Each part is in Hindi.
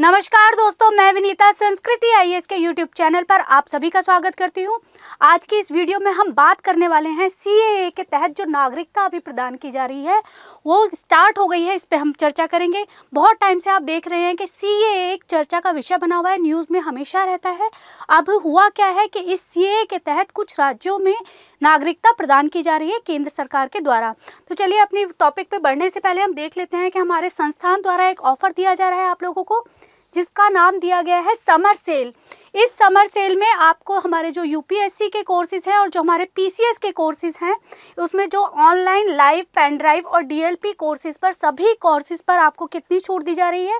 नमस्कार दोस्तों मैं Vinita Sanskriti I A S YouTube channel पर आप सभी का स्वागत करती हूँ आज की इस वीडियो में हम बात करने वाले हैं सी के तहत जो नागरिकता अभी प्रदान की जा रही है वो स्टार्ट हो गई है इस पर हम चर्चा करेंगे बहुत टाइम से आप देख रहे हैं कि सी एक चर्चा का विषय बना हुआ है न्यूज़ में हमेशा रहता है अब हुआ क्या है कि इस सी के तहत कुछ राज्यों में नागरिकता प्रदान की जा रही है केंद्र सरकार के द्वारा तो चलिए अपनी टॉपिक पर बढ़ने से पहले हम देख लेते हैं कि हमारे संस्थान द्वारा एक ऑफर दिया जा रहा है आप लोगों को जिसका नाम दिया गया है समर सेल इस समर सेल में आपको हमारे जो यूपीएससी के कोर्सेज हैं और जो हमारे पीसीएस के कोर्सेज हैं उसमें जो ऑनलाइन लाइव पेन ड्राइव और डीएलपी कोर्सेज पर सभी कोर्सेज पर आपको कितनी छूट दी जा रही है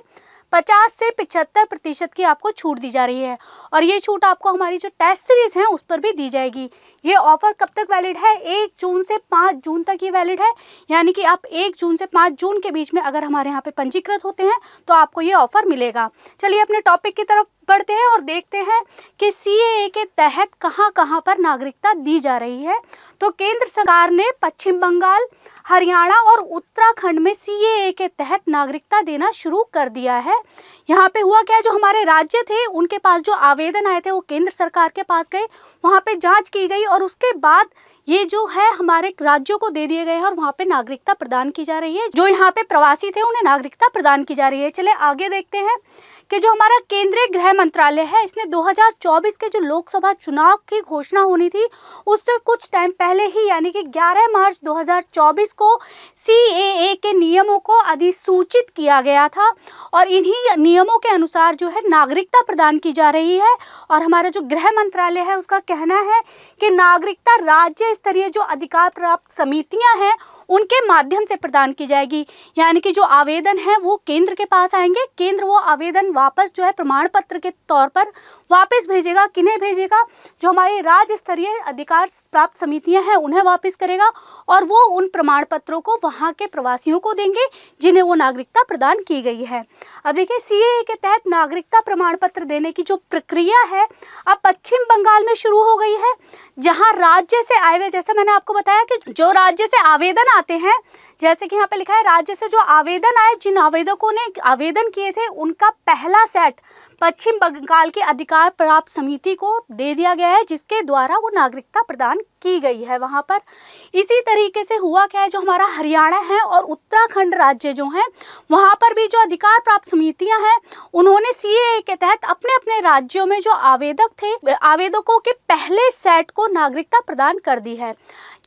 पचास से पिछहत्तर प्रतिशत की आपको छूट दी जा रही है और ये छूट आपको हमारी जो टेस्ट सीरीज़ है उस पर भी दी जाएगी ये ऑफ़र कब तक वैलिड है एक जून से पाँच जून तक ये वैलिड है यानी कि आप एक जून से पाँच जून के बीच में अगर हमारे यहाँ पे पंजीकृत होते हैं तो आपको ये ऑफ़र मिलेगा चलिए अपने टॉपिक की तरफ बढ़ते हैं और देखते हैं कि सी के तहत कहाँ कहाँ पर नागरिकता दी जा रही है तो केंद्र सरकार ने पश्चिम बंगाल हरियाणा और उत्तराखंड में सी के तहत नागरिकता देना शुरू कर दिया है यहाँ पे हुआ क्या जो हमारे राज्य थे उनके पास जो आवेदन आए थे वो केंद्र सरकार के पास गए वहाँ पे जांच की गई और उसके बाद ये जो है हमारे राज्यों को दे दिए गए हैं और वहाँ पे नागरिकता प्रदान की जा रही है जो यहाँ पे प्रवासी थे उन्हें नागरिकता प्रदान की जा रही है चले आगे देखते हैं कि जो हमारा केंद्रीय गृह मंत्रालय है इसने 2024 के जो लोकसभा चुनाव की घोषणा होनी थी उससे कुछ टाइम पहले ही यानी कि 11 मार्च 2024 को सी के नियमों को अधिसूचित किया गया था और इन्हीं नियमों के अनुसार जो है नागरिकता प्रदान की जा रही है और हमारा जो गृह मंत्रालय है उसका कहना है कि नागरिकता राज्य स्तरीय जो अधिकार प्राप्त समितियाँ हैं उनके माध्यम से प्रदान की जाएगी यानी कि जो आवेदन है वो केंद्र के पास आएंगे केंद्र वो आवेदन वापस जो है प्रमाण पत्र के तौर पर वापस भेजेगा किन्हें भेजेगा जो हमारी राज्य स्तरीय अधिकार प्राप्त समितियां हैं उन्हें वापस करेगा और वो उन प्रमाण पत्रों को वहाँ के प्रवासियों को देंगे जिन्हें वो नागरिकता प्रदान की गई है अब देखिए सी के तहत नागरिकता प्रमाण पत्र देने की जो प्रक्रिया है अब पश्चिम बंगाल में शुरू हो गई है जहाँ राज्य से आए हुए जैसा मैंने आपको बताया कि जो राज्य से आवेदन आते हैं जैसे कि यहाँ पे लिखा है राज्य से जो आवेदन आए जिन आवेदकों ने आवेदन किए थे उनका पहला सेट पश्चिम बंगाल की अधिकार प्राप्त समिति को दे दिया गया है जिसके द्वारा वो नागरिकता प्रदान की गई है वहाँ पर इसी तरीके से हुआ क्या है जो हमारा हरियाणा है और उत्तराखंड राज्य जो हैं वहाँ पर भी जो अधिकार प्राप्त समितियाँ हैं उन्होंने सी के तहत अपने अपने राज्यों में जो आवेदक थे आवेदकों के पहले सेट को नागरिकता प्रदान कर दी है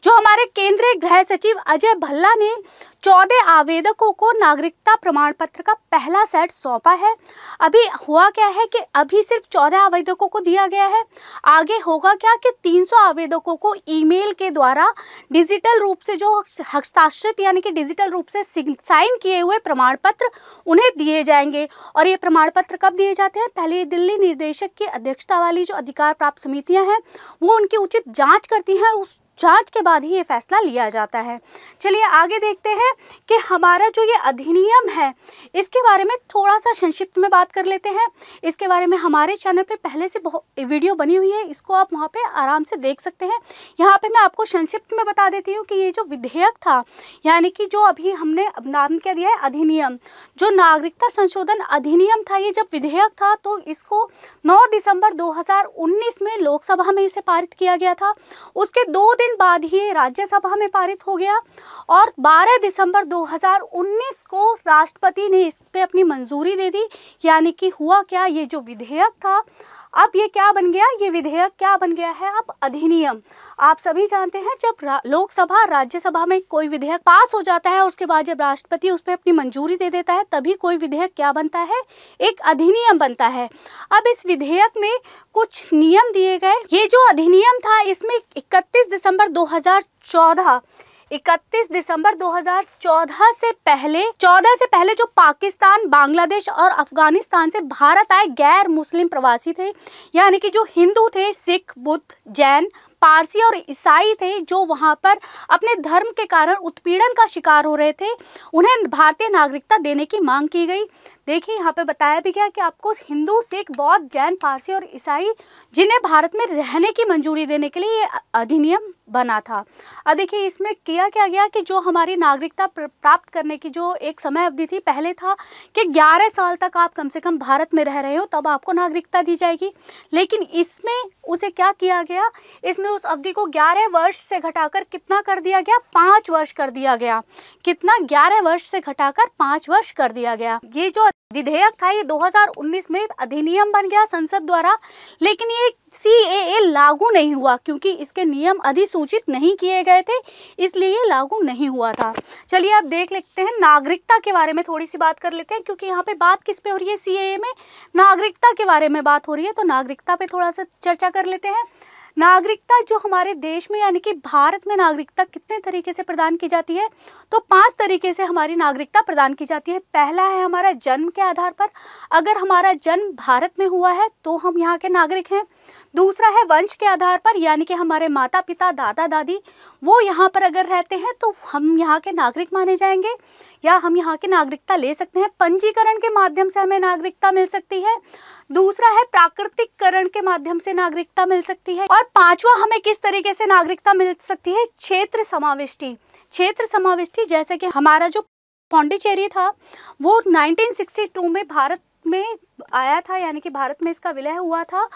जो हमारे केंद्रीय गृह सचिव अजय भल्ला ने चौदह आवेदकों को नागरिकता प्रमाण पत्र का पहला सेट सौंपा है अभी हुआ क्या है कि अभी सिर्फ चौदह आवेदकों को दिया गया है आगे होगा क्या कि 300 आवेदकों को ईमेल के द्वारा डिजिटल रूप से जो हस्ताक्षरित यानी कि डिजिटल रूप से साइन किए हुए प्रमाण पत्र उन्हें दिए जाएंगे और ये प्रमाण पत्र कब दिए जाते हैं पहले दिल्ली निर्देशक की अध्यक्षता वाली जो अधिकार प्राप्त समितियाँ हैं वो उनकी उचित जाँच करती हैं उस जांच के बाद ही ये फैसला लिया जाता है चलिए आगे देखते हैं कि हमारा जो ये अधिनियम है इसके बारे में थोड़ा सा संक्षिप्त में बात कर लेते हैं इसके बारे में हमारे चैनल पे पहले से बहुत वीडियो बनी हुई है इसको आप वहाँ पे आराम से देख सकते हैं यहाँ पे मैं आपको संक्षिप्त में बता देती हूँ कि ये जो विधेयक था यानी कि जो अभी हमने नाम क्या दिया है अधिनियम जो नागरिकता संशोधन अधिनियम था ये जब विधेयक था तो इसको 9 दिसंबर 2019 में लोकसभा में इसे पारित किया गया था उसके दो दिन दिन बाद ही राज्यसभा में पारित हो गया और 12 दिसंबर 2019 को राष्ट्रपति ने इस पे अपनी मंजूरी दे दी यानी कि हुआ क्या ये जो विधेयक था अब ये क्या बन गया ये विधेयक क्या बन गया है अब अधिनियम आप सभी जानते हैं जब रा, लोकसभा राज्यसभा में कोई विधेयक पास हो जाता है उसके बाद जब राष्ट्रपति उस पर अपनी मंजूरी दे देता है तभी कोई विधेयक क्या बनता है एक अधिनियम बनता है अब इस विधेयक में कुछ नियम दिए गए ये जो अधिनियम था इसमें 31 दिसंबर 2014 इकतीस दिसंबर 2014 से पहले 14 से पहले जो पाकिस्तान बांग्लादेश और अफगानिस्तान से भारत आए गैर मुस्लिम प्रवासी थे यानी कि जो हिंदू थे सिख बुद्ध जैन पारसी और ईसाई थे जो वहाँ पर अपने धर्म के कारण उत्पीड़न का शिकार हो रहे थे उन्हें भारतीय नागरिकता देने की मांग की गई देखिए यहाँ पे बताया भी गया कि आपको हिंदू सिख बौद्ध जैन पारसी और ईसाई जिन्हें भारत में रहने की मंजूरी देने के लिए ये अधिनियम बना था अब देखिए इसमें किया क्या गया कि जो हमारी नागरिकता प्राप्त करने की जो एक समय अवधि थी पहले था कि 11 साल तक आप कम से कम भारत में रह रहे हो तब आपको नागरिकता दी जाएगी लेकिन इसमें उसे क्या किया गया इसमें उस अवधि को 11 वर्ष से घटाकर कितना कर दिया गया पाँच वर्ष कर दिया गया कितना ग्यारह वर्ष से घटा कर वर्ष कर दिया गया ये जो विधेयक था ये 2019 में अधिनियम बन गया संसद द्वारा लेकिन ये सी लागू नहीं हुआ क्योंकि इसके नियम अधिसूचना सूचित नहीं किए गए थे इसलिए लागू नहीं हुआ था चलिए आप देख लेते हैं नागरिकता के बारे में थोड़ी सी बात कर लेते हैं क्योंकि यहाँ पे बात किस पे हो रही है सी में नागरिकता के बारे में बात हो रही है तो नागरिकता पे थोड़ा सा चर्चा कर लेते हैं नागरिकता जो हमारे देश में यानी कि भारत में नागरिकता कितने तरीके से प्रदान की जाती है तो पांच तरीके से हमारी नागरिकता प्रदान की जाती है पहला है हमारा जन्म के आधार पर अगर हमारा जन्म भारत में हुआ है तो हम यहाँ के नागरिक हैं दूसरा है वंश के आधार पर यानी कि हमारे माता पिता दादा दादी वो यहाँ पर अगर रहते हैं तो हम यहाँ के नागरिक माने जाएंगे या हम यहाँ की नागरिकता ले सकते हैं पंजीकरण के माध्यम से हमें नागरिकता मिल सकती है दूसरा है प्राकृतिककरण के माध्यम से नागरिकता मिल सकती है और पांचवा हमें किस तरीके से नागरिकता मिल सकती है क्षेत्र समाविष्टि क्षेत्र समाविष्टि जैसे कि हमारा जो पौंडीचेरी था वो नाइनटीन में भारत में आया था यानी कि भारत में इसका विलय हुआ था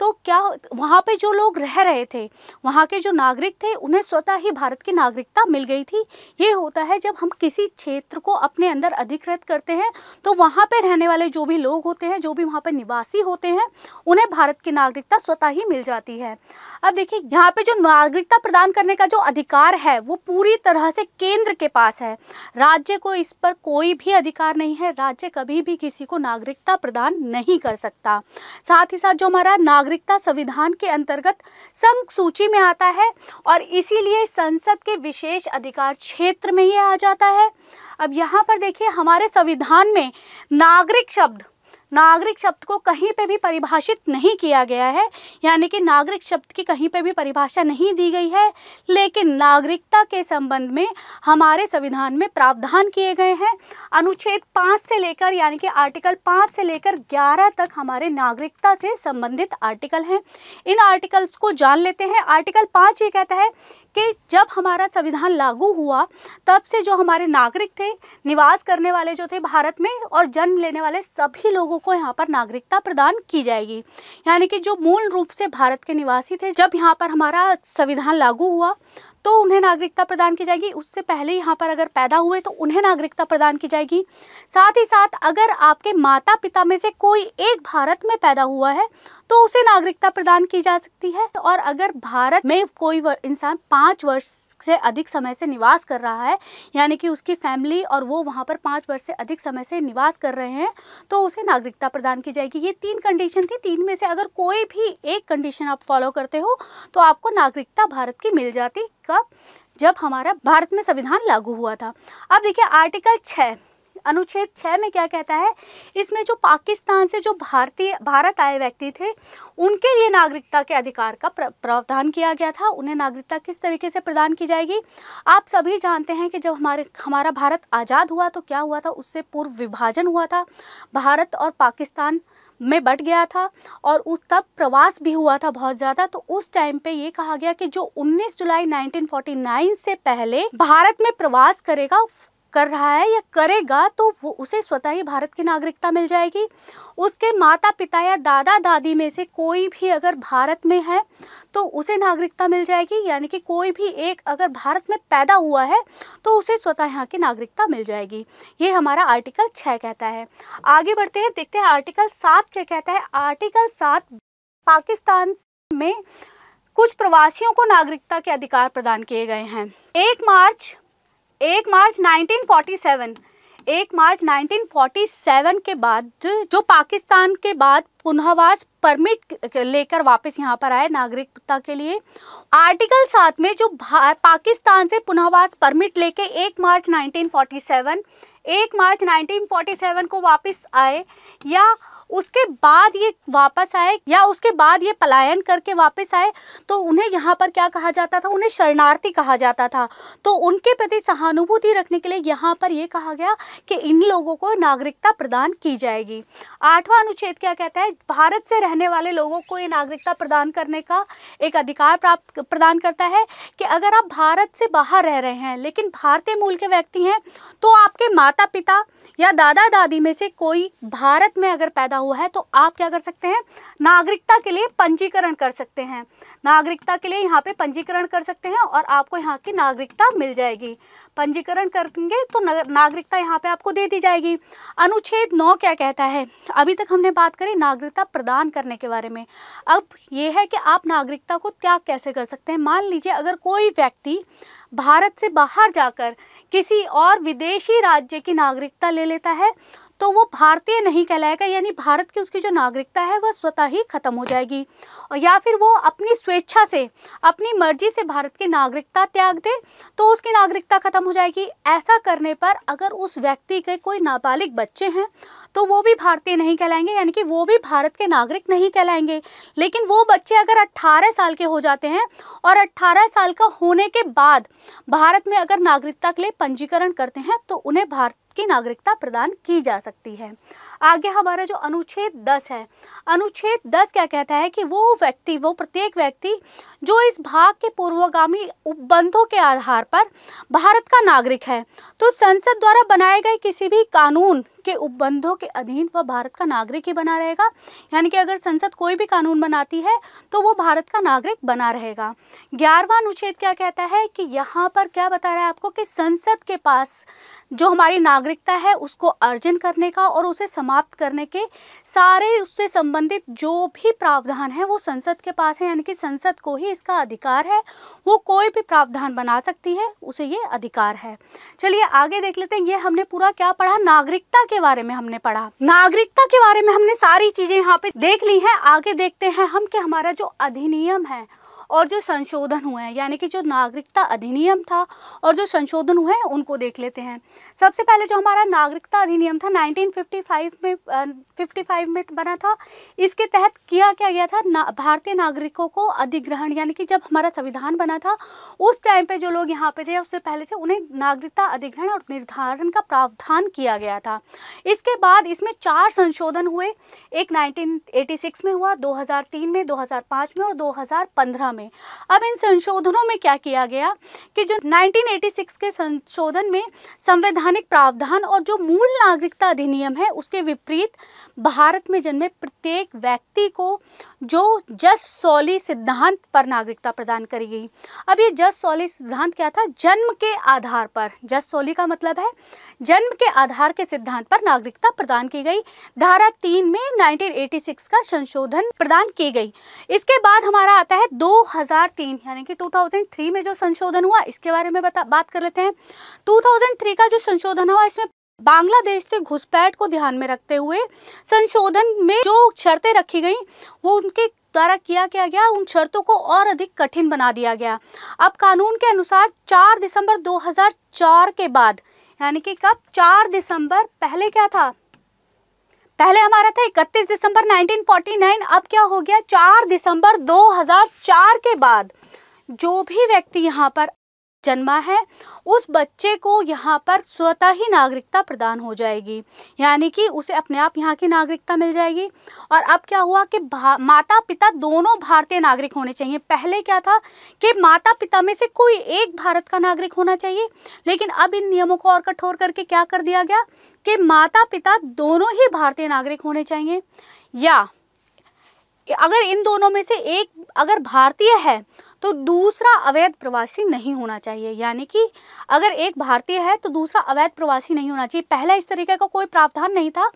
तो क्या वहाँ पे जो लोग रह रहे थे वहाँ के जो नागरिक थे उन्हें स्वतः ही भारत की नागरिकता मिल गई थी ये होता है जब हम किसी क्षेत्र को अपने अंदर अधिकृत करते हैं तो वहाँ पे रहने वाले जो भी लोग होते हैं जो भी वहाँ पे निवासी होते हैं उन्हें भारत की नागरिकता स्वतः ही मिल जाती है अब देखिए यहाँ पर जो नागरिकता प्रदान करने का जो अधिकार है वो पूरी तरह से केंद्र के पास है राज्य को इस पर कोई भी अधिकार नहीं है राज्य कभी भी किसी को नागरिकता प्रदान प्रदान नहीं कर सकता साथ ही साथ जो हमारा नागरिकता संविधान के अंतर्गत संघ सूची में आता है और इसीलिए संसद के विशेष अधिकार क्षेत्र में ये आ जाता है अब यहाँ पर देखिए हमारे संविधान में नागरिक शब्द नागरिक शब्द को कहीं पे भी परिभाषित नहीं किया गया है यानी कि नागरिक शब्द की कहीं पे भी परिभाषा नहीं दी गई है लेकिन नागरिकता के संबंध में हमारे संविधान में प्रावधान किए गए हैं अनुच्छेद पाँच से लेकर यानी कि आर्टिकल पाँच से लेकर ग्यारह तक हमारे नागरिकता से संबंधित आर्टिकल हैं इन आर्टिकल्स को जान लेते हैं आर्टिकल पाँच ये कहता है कि जब हमारा संविधान लागू हुआ तब से जो हमारे नागरिक थे निवास करने वाले जो थे भारत में और जन्म लेने वाले सभी लोगों को यहाँ पर नागरिकता प्रदान की जाएगी यानी कि जो मूल रूप से भारत के निवासी थे जब यहाँ पर हमारा संविधान लागू हुआ तो उन्हें नागरिकता प्रदान की जाएगी उससे पहले यहाँ पर अगर पैदा हुए तो उन्हें नागरिकता प्रदान की जाएगी साथ ही साथ अगर आपके माता पिता में से कोई एक भारत में पैदा हुआ है तो उसे नागरिकता प्रदान की जा सकती है और अगर भारत में कोई इंसान पाँच वर्ष से अधिक समय से निवास कर रहा है यानी कि उसकी फैमिली और वो वहाँ पर पाँच वर्ष से अधिक समय से निवास कर रहे हैं तो उसे नागरिकता प्रदान की जाएगी ये तीन कंडीशन थी तीन में से अगर कोई भी एक कंडीशन आप फॉलो करते हो तो आपको नागरिकता भारत की मिल जाती कब जब हमारा भारत में संविधान लागू हुआ था अब देखिए आर्टिकल छः अनुच्छेद छः में क्या कहता है इसमें जो पाकिस्तान से जो भारतीय भारत आए व्यक्ति थे उनके लिए नागरिकता के अधिकार का प्रावधान किया गया था उन्हें नागरिकता किस तरीके से प्रदान की जाएगी आप सभी जानते हैं कि जब हमारे हमारा भारत आज़ाद हुआ तो क्या हुआ था उससे पूर्व विभाजन हुआ था भारत और पाकिस्तान में बट गया था और उस तब प्रवास भी हुआ था बहुत ज़्यादा तो उस टाइम पे ये कहा गया कि जो 19 जुलाई 1949 से पहले भारत में प्रवास करेगा कर रहा है या करेगा तो वो उसे स्वतः ही भारत की नागरिकता मिल जाएगी उसके माता पिता या दादा दादी में से कोई भी अगर भारत में है तो उसे नागरिकता मिल जाएगी यानी कि कोई भी एक अगर भारत में पैदा हुआ है तो उसे स्वतः यहाँ की नागरिकता मिल जाएगी ये हमारा आर्टिकल छः कहता है आगे बढ़ते हैं देखते हैं आर्टिकल सात क्या कहता है आर्टिकल सात पाकिस्तान में कुछ प्रवासियों को नागरिकता के अधिकार प्रदान किए गए हैं एक मार्च एक मार्च 1947 एक मार्च 1947 के बाद जो पाकिस्तान के बाद पुनःवास परमिट लेकर वापस यहाँ पर आए नागरिकता के लिए आर्टिकल सात में जो पाकिस्तान से पुनःवास परमिट लेके एक मार्च 1947 एक मार्च 1947 को वापस आए या उसके बाद ये वापस आए या उसके बाद ये पलायन करके वापस आए तो उन्हें यहाँ पर क्या कहा जाता था उन्हें शरणार्थी कहा जाता था तो उनके प्रति सहानुभूति रखने के लिए यहाँ पर ये कहा गया कि इन लोगों को नागरिकता प्रदान की जाएगी आठवां अनुच्छेद क्या कहता है भारत से रहने वाले लोगों को ये नागरिकता प्रदान करने का एक अधिकार प्राप्त प्रदान करता है कि अगर आप भारत से बाहर रह रहे हैं लेकिन भारतीय मूल के व्यक्ति हैं तो आपके माता पिता या दादा दादी में से कोई भारत में अगर पैदा पैदा हुआ है तो आप क्या कर सकते हैं नागरिकता के लिए पंजीकरण कर सकते हैं नागरिकता के लिए यहाँ पे पंजीकरण कर सकते हैं और आपको यहाँ की नागरिकता मिल जाएगी पंजीकरण करेंगे तो नागरिकता यहाँ पे आपको दे दी जाएगी अनुच्छेद नौ क्या कहता है अभी तक हमने बात करी नागरिकता प्रदान करने के बारे में अब ये है कि आप नागरिकता को त्याग कैसे कर सकते हैं मान लीजिए अगर कोई व्यक्ति भारत से बाहर जाकर किसी और विदेशी राज्य की नागरिकता ले लेता है तो वो भारतीय नहीं कहलाएगा यानी भारत की उसकी जो नागरिकता है वह स्वतः ही खत्म हो जाएगी या फिर वो अपनी स्वेच्छा से अपनी मर्जी से भारत की नागरिकता त्याग दे तो उसकी नागरिकता ख़त्म हो जाएगी ऐसा करने पर अगर उस व्यक्ति के कोई नाबालिग बच्चे हैं तो वो भी भारतीय नहीं कहलाएंगे यानी कि वो भी भारत के नागरिक नहीं कहलाएंगे लेकिन वो बच्चे अगर 18 साल के हो जाते हैं और 18 साल का होने के बाद भारत में अगर नागरिकता के लिए पंजीकरण करते हैं तो उन्हें भारत की नागरिकता प्रदान की जा सकती है आगे हमारा जो अनुच्छेद 10 है अनुच्छेद दस क्या कहता है कि वो व्यक्ति वो प्रत्येक व्यक्ति जो इस भाग के पूर्वगामी उपबंधों के आधार पर भारत का नागरिक है तो संसद द्वारा बनाए गए किसी भी कानून के उपबंधों के अधीन वह भारत का नागरिक ही बना रहेगा यानी कि अगर संसद कोई भी कानून बनाती है तो वो भारत का नागरिक बना रहेगा ग्यारहवा अनुच्छेद क्या कहता है कि यहाँ पर क्या बता रहा है आपको कि संसद के पास जो हमारी नागरिकता है उसको अर्जन करने का और उसे समाप्त करने के सारे उससे संबंध संबंधित जो भी प्रावधान है वो संसद के पास है यानी कि संसद को ही इसका अधिकार है वो कोई भी प्रावधान बना सकती है उसे ये अधिकार है चलिए आगे देख लेते हैं ये हमने पूरा क्या पढ़ा नागरिकता के बारे में हमने पढ़ा नागरिकता के बारे में हमने सारी चीजें यहाँ पे देख ली है आगे देखते हैं हम कि हमारा जो अधिनियम है और जो संशोधन हुए हैं यानी कि जो नागरिकता अधिनियम था और जो संशोधन हुए हैं उनको देख लेते हैं सबसे पहले जो हमारा नागरिकता अधिनियम था 1955 में फिफ्टी फाइव में बना था इसके तहत किया क्या गया था ना, भारतीय नागरिकों को अधिग्रहण यानी कि जब हमारा संविधान बना था उस टाइम पे जो लोग यहाँ पे थे उससे पहले थे उन्हें नागरिकता अधिग्रहण और निर्धारण का प्रावधान किया गया था इसके बाद इसमें चार संशोधन हुए एक नाइनटीन में हुआ दो में 2005 में और 2015 में अब इन संशोधनों में क्या किया गया कि जो 1986 के संशोधन में संवैधानिक प्रावधान और जो मूल नागरिकता अधिनियम है उसके विपरीत भारत में जन्मे प्रत्येक व्यक्ति को जो जस सौली सिद्धांत पर नागरिकता प्रदान करी गई अब ये जस सौली सिद्धांत क्या था जन्म के आधार पर जस सौली का मतलब है जन्म के आधार के सिद्धांत पर नागरिकता प्रदान की गई धारा तीन में 1986 का संशोधन प्रदान की गई इसके बाद हमारा आता है 2003 यानी कि 2003 में जो संशोधन हुआ इसके बारे में बता बात कर लेते हैं 2003 का जो संशोधन हुआ इसमें बांग्लादेश से घुसपैठ को ध्यान में रखते हुए संशोधन में जो शर्तें रखी गई वो उनके द्वारा किया क्या गया उन शर्तों को और अधिक कठिन बना दिया गया अब कानून के अनुसार 4 दिसंबर 2004 के बाद यानी कि कब 4 दिसंबर पहले क्या था पहले हमारा था 31 दिसंबर 1949 अब क्या हो गया 4 दिसंबर 2004 के बाद जो भी व्यक्ति यहाँ पर जन्मा है उस बच्चे को यहाँ पर स्वतः ही नागरिकता प्रदान हो जाएगी यानी कि उसे अपने आप यहाँ की नागरिकता मिल जाएगी और अब क्या हुआ कि माता पिता दोनों भारतीय नागरिक होने चाहिए पहले क्या था कि माता पिता में से कोई एक भारत का नागरिक होना चाहिए लेकिन अब इन नियमों को और कठोर करके क्या कर दिया गया कि माता पिता दोनों ही भारतीय नागरिक होने चाहिए या अगर इन दोनों में से एक अगर भारतीय है तो दूसरा अवैध प्रवासी नहीं होना चाहिए यानी कि अगर एक भारतीय है तो दूसरा अवैध प्रवासी नहीं होना चाहिए पहला इस तरीके का कोई प्रावधान नहीं था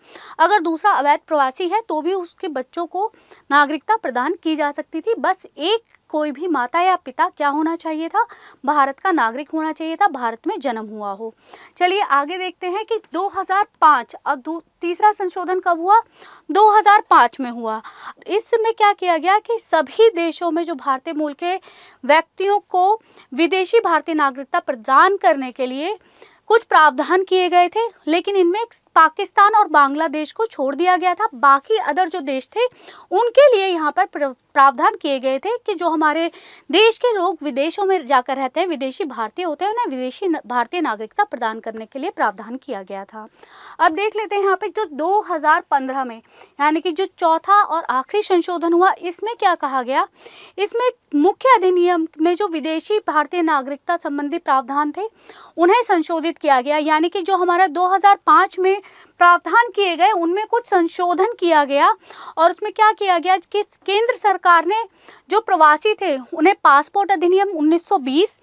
अगर दूसरा अवैध प्रवासी है तो भी उसके बच्चों को नागरिकता प्रदान की जा सकती थी बस एक कोई भी माता या पिता क्या होना चाहिए था भारत का नागरिक होना चाहिए था भारत में जन्म हुआ हो चलिए आगे देखते हैं कि 2005 अब तीसरा संशोधन कब हुआ 2005 में हुआ इसमें क्या किया गया कि सभी देशों में जो भारतीय मूल के व्यक्तियों को विदेशी भारतीय नागरिकता प्रदान करने के लिए कुछ प्रावधान किए गए थे लेकिन इनमें पाकिस्तान और बांग्लादेश को छोड़ दिया गया था बाकी अदर जो देश थे उनके लिए यहाँ पर प्रावधान किए गए थे कि जो हमारे देश के लोग विदेशों में जाकर रहते हैं विदेशी भारतीय होते हैं उन्हें विदेशी भारतीय नागरिकता प्रदान करने के लिए प्रावधान किया गया था अब देख लेते हैं यहाँ पर जो दो में यानी कि जो चौथा और आखिरी संशोधन हुआ इसमें क्या कहा गया इसमें मुख्य अधिनियम में जो विदेशी भारतीय नागरिकता संबंधी प्रावधान थे उन्हें संशोधित किया गया यानी कि जो हमारा 2005 में प्रावधान किए गए उनमें कुछ संशोधन किया गया और उसमें क्या किया गया कि केंद्र सरकार ने जो प्रवासी थे उन्हें पासपोर्ट अधिनियम 1920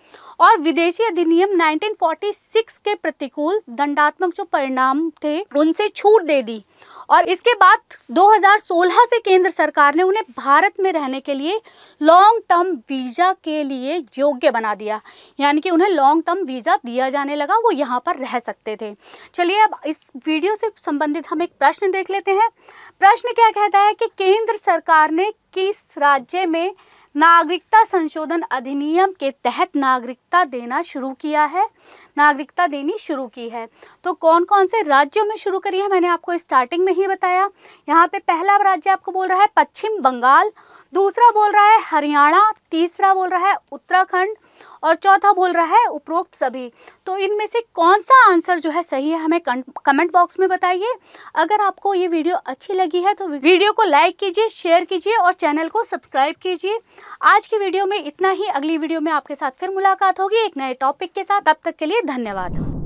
और विदेशी अधिनियम 1946 के प्रतिकूल दंडात्मक जो परिणाम थे उनसे छूट दे दी और इसके बाद 2016 से केंद्र सरकार ने उन्हें भारत में रहने के लिए लॉन्ग टर्म वीज़ा के लिए योग्य बना दिया यानी कि उन्हें लॉन्ग टर्म वीज़ा दिया जाने लगा वो यहाँ पर रह सकते थे चलिए अब इस वीडियो से संबंधित हम एक प्रश्न देख लेते हैं प्रश्न क्या कहता है कि केंद्र सरकार ने किस राज्य में नागरिकता संशोधन अधिनियम के तहत नागरिकता देना शुरू किया है नागरिकता देनी शुरू की है तो कौन कौन से राज्यों में शुरू करी है मैंने आपको स्टार्टिंग में ही बताया यहाँ पे पहला राज्य आपको बोल रहा है पश्चिम बंगाल दूसरा बोल रहा है हरियाणा तीसरा बोल रहा है उत्तराखंड और चौथा बोल रहा है उपरोक्त सभी तो इनमें से कौन सा आंसर जो है सही है हमें कमेंट बॉक्स में बताइए अगर आपको ये वीडियो अच्छी लगी है तो वीडियो को लाइक कीजिए शेयर कीजिए और चैनल को सब्सक्राइब कीजिए आज की वीडियो में इतना ही अगली वीडियो में आपके साथ फिर मुलाकात होगी एक नए टॉपिक के साथ तब तक के लिए धन्यवाद